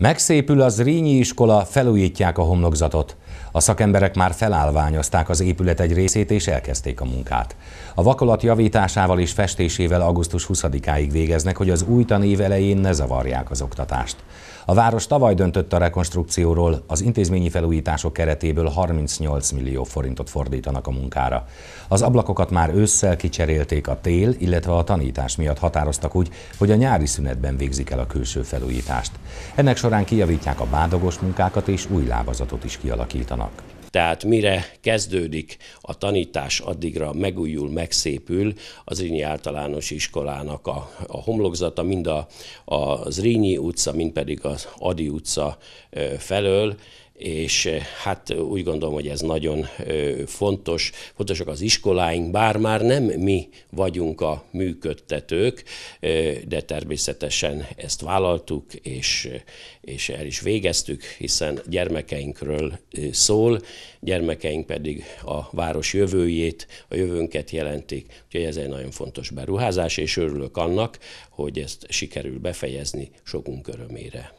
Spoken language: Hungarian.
Megszépül az Rényi iskola, felújítják a homlokzatot. A szakemberek már felállványozták az épület egy részét és elkezdték a munkát. A vakolat javításával és festésével augusztus 20-áig végeznek, hogy az új tanév elején ne zavarják az oktatást. A város tavaly döntött a rekonstrukcióról, az intézményi felújítások keretéből 38 millió forintot fordítanak a munkára. Az ablakokat már ősszel kicserélték a tél, illetve a tanítás miatt határoztak úgy, hogy a nyári szünetben végzik el a külső felújítást. Ennek során során kijavítják a bádogos munkákat és új lábazatot is kialakítanak. Tehát mire kezdődik a tanítás, addigra megújul, megszépül az Rényi általános iskolának a, a homlokzata, mind a, a Rényi utca, mind pedig az Adi utca felől, és eh, hát úgy gondolom, hogy ez nagyon fontos. Fontosak az iskoláink, bár már nem mi vagyunk a működtetők, de természetesen ezt vállaltuk, és, és el is végeztük, hiszen gyermekeinkről szól, gyermekeink pedig a város jövőjét, a jövőnket jelentik. Úgyhogy ez egy nagyon fontos beruházás, és örülök annak, hogy ezt sikerül befejezni sokunk örömére.